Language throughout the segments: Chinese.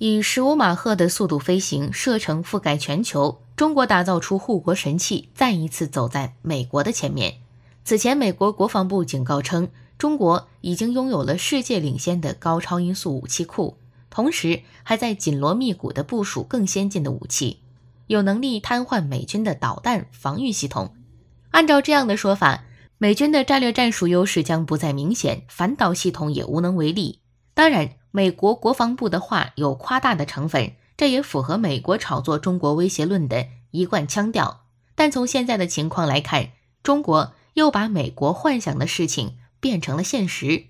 以十五马赫的速度飞行，射程覆盖全球。中国打造出护国神器，再一次走在美国的前面。此前，美国国防部警告称，中国已经拥有了世界领先的高超音速武器库，同时还在紧锣密鼓地部署更先进的武器，有能力瘫痪美军的导弹防御系统。按照这样的说法，美军的战略战术优势将不再明显，反导系统也无能为力。当然。美国国防部的话有夸大的成分，这也符合美国炒作中国威胁论的一贯腔调。但从现在的情况来看，中国又把美国幻想的事情变成了现实。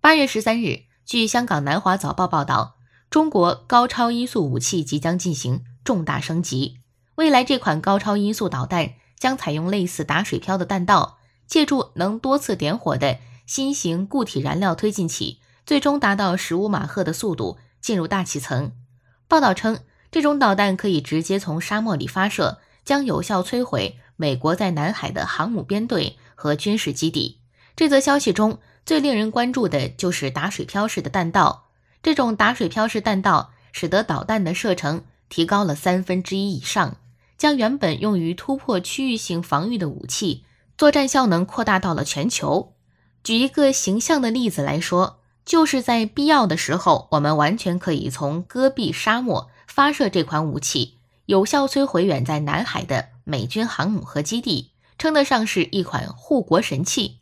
八月十三日，据香港南华早报报道，中国高超音速武器即将进行重大升级，未来这款高超音速导弹将采用类似打水漂的弹道，借助能多次点火的新型固体燃料推进器。最终达到十五马赫的速度进入大气层。报道称，这种导弹可以直接从沙漠里发射，将有效摧毁美国在南海的航母编队和军事基地。这则消息中最令人关注的就是打水漂式的弹道。这种打水漂式弹道使得导弹的射程提高了三分之一以上，将原本用于突破区域性防御的武器作战效能扩大到了全球。举一个形象的例子来说。就是在必要的时候，我们完全可以从戈壁沙漠发射这款武器，有效摧毁远在南海的美军航母和基地，称得上是一款护国神器。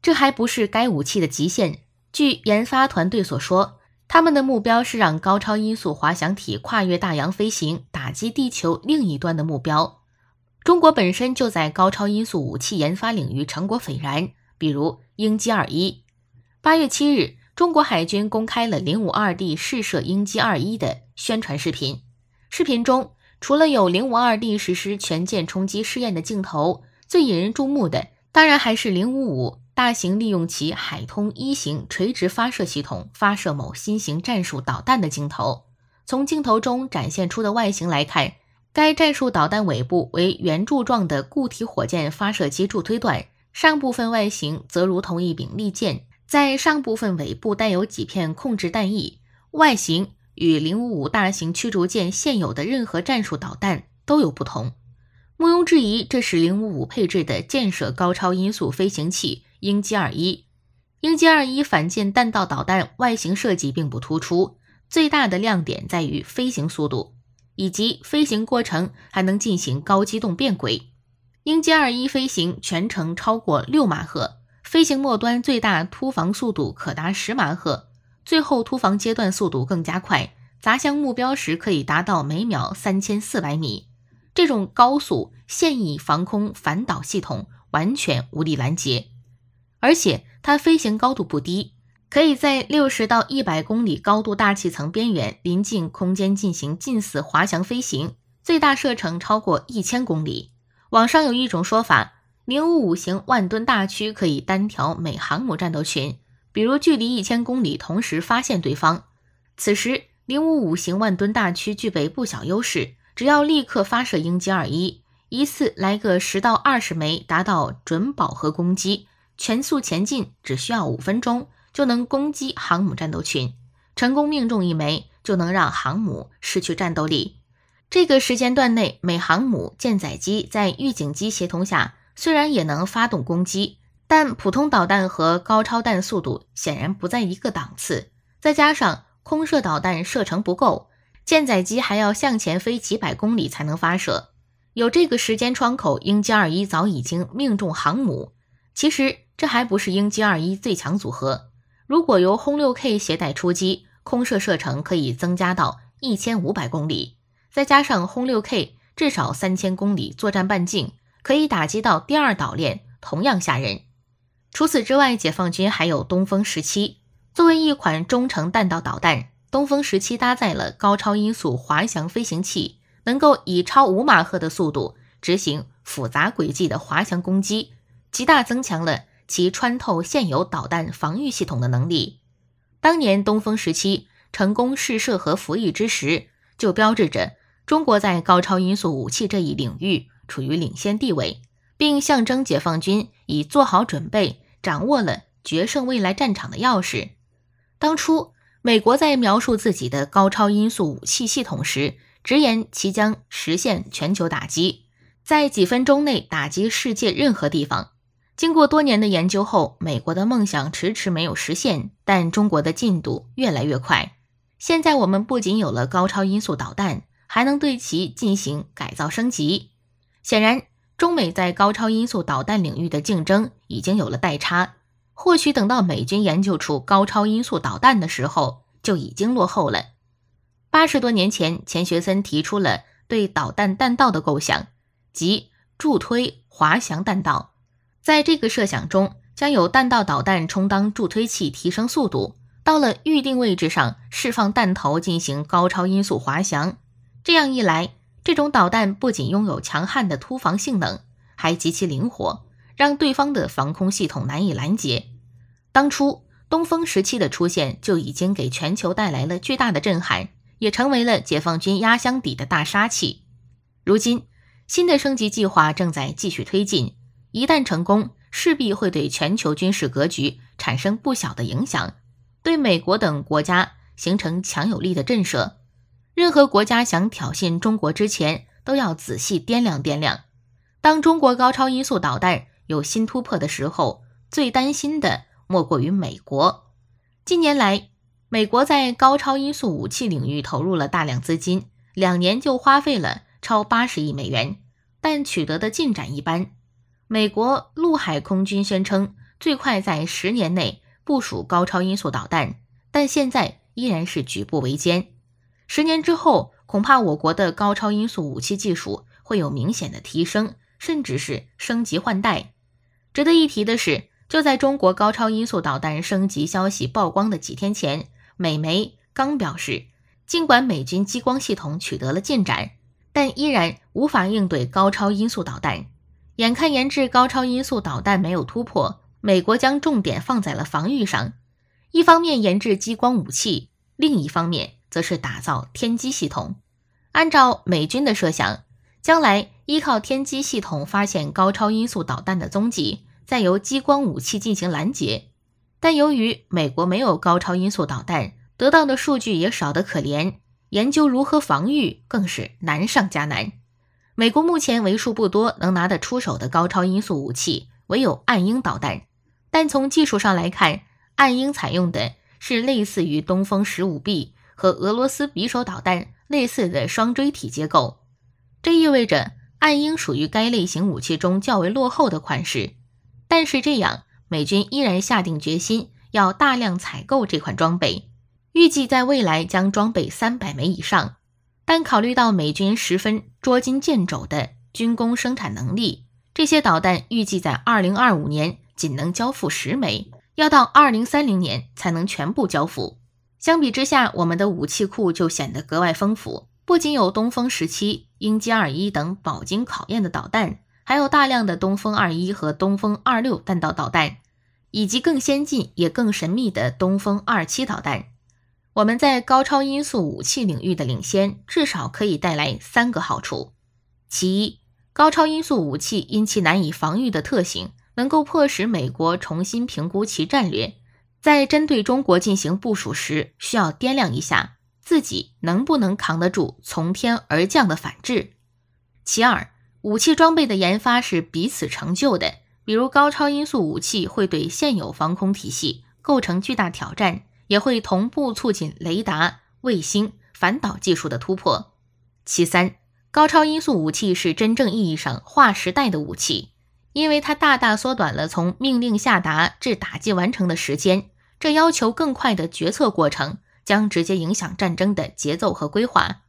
这还不是该武器的极限。据研发团队所说，他们的目标是让高超音速滑翔体跨越大洋飞行，打击地球另一端的目标。中国本身就在高超音速武器研发领域成果斐然，比如鹰击二一。八月七日。中国海军公开了零五二 D 试射鹰击二一的宣传视频。视频中，除了有零五二 D 实施全舰冲击试验的镜头，最引人注目的当然还是零五五大型利用其海通一型垂直发射系统发射某新型战术导弹的镜头。从镜头中展现出的外形来看，该战术导弹尾部为圆柱状的固体火箭发射机助推段，上部分外形则如同一柄利剑。在上部分尾部带有几片控制弹翼，外形与零五五大型驱逐舰现有的任何战术导弹都有不同。毋庸置疑，这是零五五配置的建设高超音速飞行器鹰击二一。鹰击二一反舰弹道导弹外形设计并不突出，最大的亮点在于飞行速度以及飞行过程还能进行高机动变轨。鹰击二一飞行全程超过六马赫。飞行末端最大突防速度可达十马赫，最后突防阶段速度更加快，砸向目标时可以达到每秒三千四百米。这种高速现役防空反导系统完全无力拦截，而且它飞行高度不低，可以在六十到一百公里高度大气层边缘临近空间进行近似滑翔飞行，最大射程超过一千公里。网上有一种说法。零五五型万吨大驱可以单挑美航母战斗群，比如距离一千公里，同时发现对方，此时零五五型万吨大驱具备不小优势，只要立刻发射鹰击二一，一次来个十到二十枚，达到准饱和攻击，全速前进只需要五分钟就能攻击航母战斗群，成功命中一枚就能让航母失去战斗力。这个时间段内，美航母舰载机在预警机协同下。虽然也能发动攻击，但普通导弹和高超弹速度显然不在一个档次。再加上空射导弹射程不够，舰载机还要向前飞几百公里才能发射。有这个时间窗口，鹰击二一早已经命中航母。其实这还不是鹰击二一最强组合，如果由轰六 K 携带出击，空射射程可以增加到一千五百公里，再加上轰六 K 至少三千公里作战半径。可以打击到第二岛链，同样吓人。除此之外，解放军还有东风十七作为一款中程弹道导弹，东风十七搭载了高超音速滑翔飞行器，能够以超五马赫的速度执行复杂轨迹的滑翔攻击，极大增强了其穿透现有导弹防御系统的能力。当年东风十七成功试射和服役之时，就标志着中国在高超音速武器这一领域。处于领先地位，并象征解放军已做好准备，掌握了决胜未来战场的钥匙。当初，美国在描述自己的高超音速武器系统时，直言其将实现全球打击，在几分钟内打击世界任何地方。经过多年的研究后，美国的梦想迟迟没有实现，但中国的进度越来越快。现在，我们不仅有了高超音速导弹，还能对其进行改造升级。显然，中美在高超音速导弹领域的竞争已经有了代差。或许等到美军研究出高超音速导弹的时候，就已经落后了。八十多年前，钱学森提出了对导弹弹道的构想，即助推滑翔弹道。在这个设想中，将有弹道导弹充当助推器，提升速度，到了预定位置上释放弹头进行高超音速滑翔。这样一来。这种导弹不仅拥有强悍的突防性能，还极其灵活，让对方的防空系统难以拦截。当初东风十七的出现就已经给全球带来了巨大的震撼，也成为了解放军压箱底的大杀器。如今，新的升级计划正在继续推进，一旦成功，势必会对全球军事格局产生不小的影响，对美国等国家形成强有力的震慑。任何国家想挑衅中国之前，都要仔细掂量掂量。当中国高超音速导弹有新突破的时候，最担心的莫过于美国。近年来，美国在高超音速武器领域投入了大量资金，两年就花费了超八十亿美元，但取得的进展一般。美国陆海空军宣称最快在十年内部署高超音速导弹，但现在依然是举步维艰。十年之后，恐怕我国的高超音速武器技术会有明显的提升，甚至是升级换代。值得一提的是，就在中国高超音速导弹升级消息曝光的几天前，美媒刚表示，尽管美军激光系统取得了进展，但依然无法应对高超音速导弹。眼看研制高超音速导弹没有突破，美国将重点放在了防御上，一方面研制激光武器，另一方面。则是打造天基系统。按照美军的设想，将来依靠天基系统发现高超音速导弹的踪迹，再由激光武器进行拦截。但由于美国没有高超音速导弹，得到的数据也少得可怜，研究如何防御更是难上加难。美国目前为数不多能拿得出手的高超音速武器，唯有暗鹰导弹。但从技术上来看，暗鹰采用的是类似于东风十五 B。和俄罗斯匕首导弹类似的双锥体结构，这意味着暗鹰属于该类型武器中较为落后的款式。但是这样，美军依然下定决心要大量采购这款装备，预计在未来将装备三百枚以上。但考虑到美军十分捉襟见肘的军工生产能力，这些导弹预计在二零二五年仅能交付十枚，要到二零三零年才能全部交付。相比之下，我们的武器库就显得格外丰富，不仅有东风十七、鹰击二一等饱经考验的导弹，还有大量的东风二一和东风二六弹道导弹，以及更先进也更神秘的东风二七导弹。我们在高超音速武器领域的领先，至少可以带来三个好处：其一，高超音速武器因其难以防御的特性，能够迫使美国重新评估其战略。在针对中国进行部署时，需要掂量一下自己能不能扛得住从天而降的反制。其二，武器装备的研发是彼此成就的，比如高超音速武器会对现有防空体系构成巨大挑战，也会同步促进雷达、卫星、反导技术的突破。其三，高超音速武器是真正意义上划时代的武器，因为它大大缩短了从命令下达至打击完成的时间。这要求更快的决策过程，将直接影响战争的节奏和规划。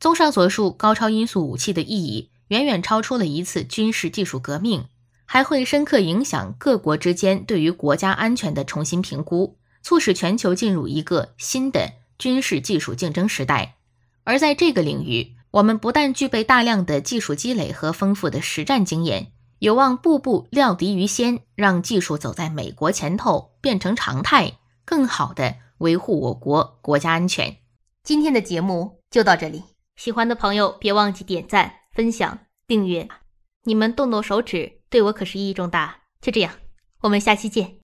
综上所述，高超音速武器的意义远远超出了一次军事技术革命，还会深刻影响各国之间对于国家安全的重新评估，促使全球进入一个新的军事技术竞争时代。而在这个领域，我们不但具备大量的技术积累和丰富的实战经验，有望步步料敌于先，让技术走在美国前头。变成常态，更好的维护我国国家安全。今天的节目就到这里，喜欢的朋友别忘记点赞、分享、订阅。你们动动手指，对我可是意义重大。就这样，我们下期见。